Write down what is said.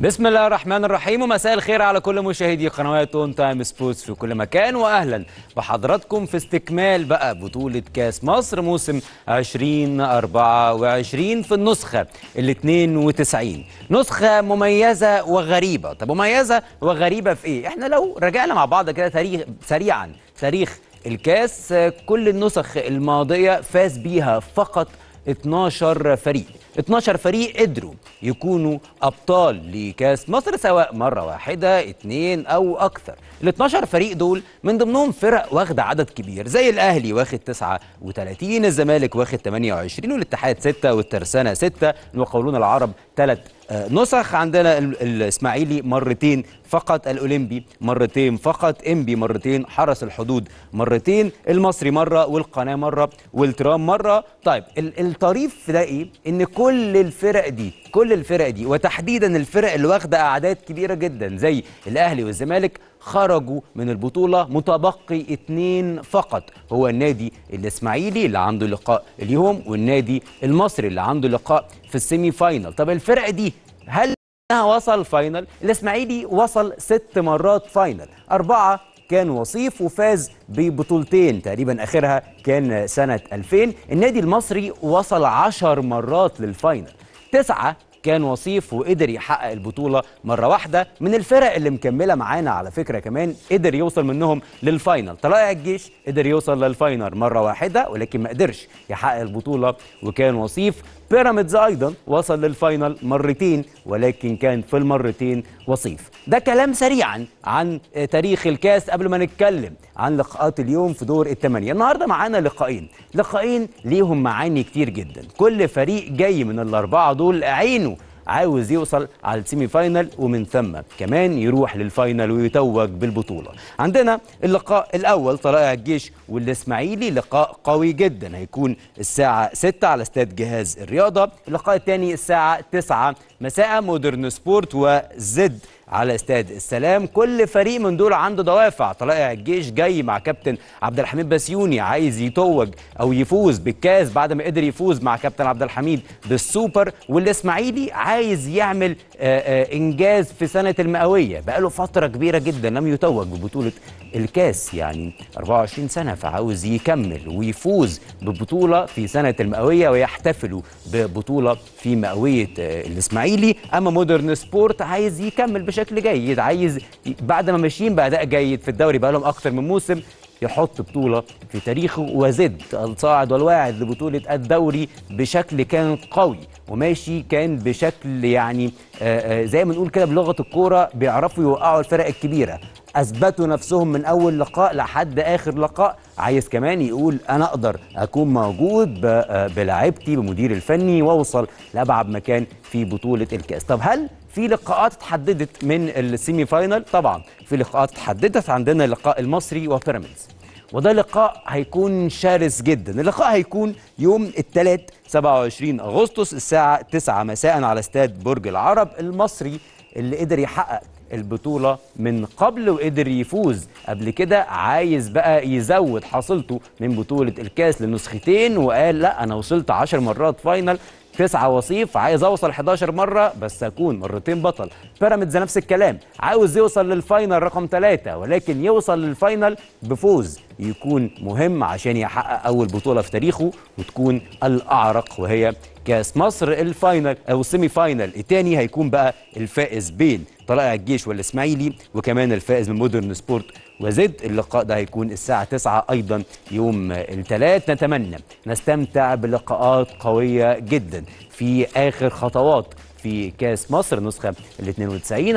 بسم الله الرحمن الرحيم ومساء الخير على كل مشاهدي قنوات اون تايم سبورتس في كل مكان واهلا بحضراتكم في استكمال بقى بطوله كاس مصر موسم 2024 في النسخه ال 92 نسخه مميزه وغريبه طب مميزه وغريبه في ايه احنا لو رجعنا مع بعض كده تاريخ سريعا تاريخ الكاس كل النسخ الماضيه فاز بيها فقط 12 فريق 12 فريق قدروا يكونوا ابطال لكاس مصر سواء مره واحده اتنين او اكثر ال 12 فريق دول من ضمنهم فرق واخده عدد كبير زي الاهلي واخد 39 الزمالك واخد 28 والاتحاد 6 والترسانه 6 المقاولون العرب ثلاث نسخ عندنا الاسماعيلي مرتين فقط الاولمبي مرتين فقط انبي مرتين حرس الحدود مرتين المصري مره والقناه مره والترام مره طيب الطريف في ده ايه ان كل الفرق دي كل الفرق دي وتحديدا الفرق اللي واخده اعداد كبيره جدا زي الاهلي والزمالك خرجوا من البطولة متبقي اثنين فقط هو النادي الإسماعيلي اللي عنده لقاء اليوم والنادي المصري اللي عنده لقاء في السيمي فاينل طب الفرق دي هل وصل فاينل الإسماعيلي وصل ست مرات فاينل أربعة كان وصيف وفاز ببطولتين تقريبا اخرها كان سنه 2000 النادي المصري وصل 10 مرات للفاينل تسعه كان وصيف وقدر يحقق البطوله مره واحده من الفرق اللي مكمله معانا على فكره كمان قدر يوصل منهم للفاينل طلائع الجيش قدر يوصل للفاينل مره واحده ولكن ما قدرش يحقق البطوله وكان وصيف بيراميدز أيضا وصل للفاينل مرتين ولكن كان في المرتين وصيف ده كلام سريعا عن تاريخ الكاس قبل ما نتكلم عن لقاءات اليوم في دور الثمانية النهاردة معانا لقاءين لقاءين ليهم معاني كتير جدا كل فريق جاي من الأربعة دول عينه عاوز يوصل على السيمي فاينل ومن ثم كمان يروح للفاينل ويتوج بالبطوله عندنا اللقاء الاول طلائع الجيش والاسماعيلي لقاء قوي جدا هيكون الساعه 6 على استاد جهاز الرياضه اللقاء الثاني الساعه 9 مساء مودرن سبورت وزد على استاد السلام كل فريق من دول عنده دوافع طلائع الجيش جاي مع كابتن عبد الحميد بسيوني عايز يتوج او يفوز بالكاس بعد ما قدر يفوز مع كابتن عبد الحميد بالسوبر والاسماعيلي عايز يعمل آه، آه، انجاز في سنه المئويه بقاله فتره كبيره جدا لم يتوج ببطوله الكاس يعني 24 سنه فعاوز يكمل ويفوز ببطوله في سنه المئويه ويحتفلوا ببطوله في مئويه آه، الاسماعيلي اما مودرن سبورت عايز يكمل بشكل بشكل جيد عايز بعد ما ماشيين باداء جيد في الدوري بقى لهم اكتر من موسم يحط بطوله في تاريخه وزد الصاعد والواعد لبطوله الدوري بشكل كان قوي وماشي كان بشكل يعني آه، آه، زي ما نقول كده بلغه الكوره بيعرفوا يوقعوا الفرق الكبيره اثبتوا نفسهم من اول لقاء لحد اخر لقاء عايز كمان يقول انا اقدر اكون موجود آه، بلاعبتي بمدير الفني واوصل لابعد مكان في بطوله الكاس طب هل في لقاءات اتحددت من السيمي فاينل طبعا في لقاءات اتحددت عندنا لقاء المصري وبيراميدز وده لقاء هيكون شرس جدا اللقاء هيكون يوم الثلاث 27 اغسطس الساعه 9 مساء على استاد برج العرب المصري اللي قدر يحقق البطوله من قبل وقدر يفوز قبل كده عايز بقى يزود حصلته من بطوله الكاس لنسختين وقال لا انا وصلت 10 مرات فاينل تسعة وصيف عايز اوصل 11 مره بس اكون مرتين بطل بيراميدز نفس الكلام عاوز يوصل للفاينل رقم ثلاثة ولكن يوصل للفاينل بفوز يكون مهم عشان يحقق اول بطوله في تاريخه وتكون الاعرق وهي كاس مصر الفاينل او السيمي فاينل الثاني هيكون بقى الفائز بين طلائع الجيش والاسماعيلي وكمان الفائز من مودرن سبورت وزد اللقاء ده هيكون الساعة 9 أيضا يوم الثلاث نتمنى نستمتع بلقاءات قوية جدا في آخر خطوات في كاس مصر نسخة ال 92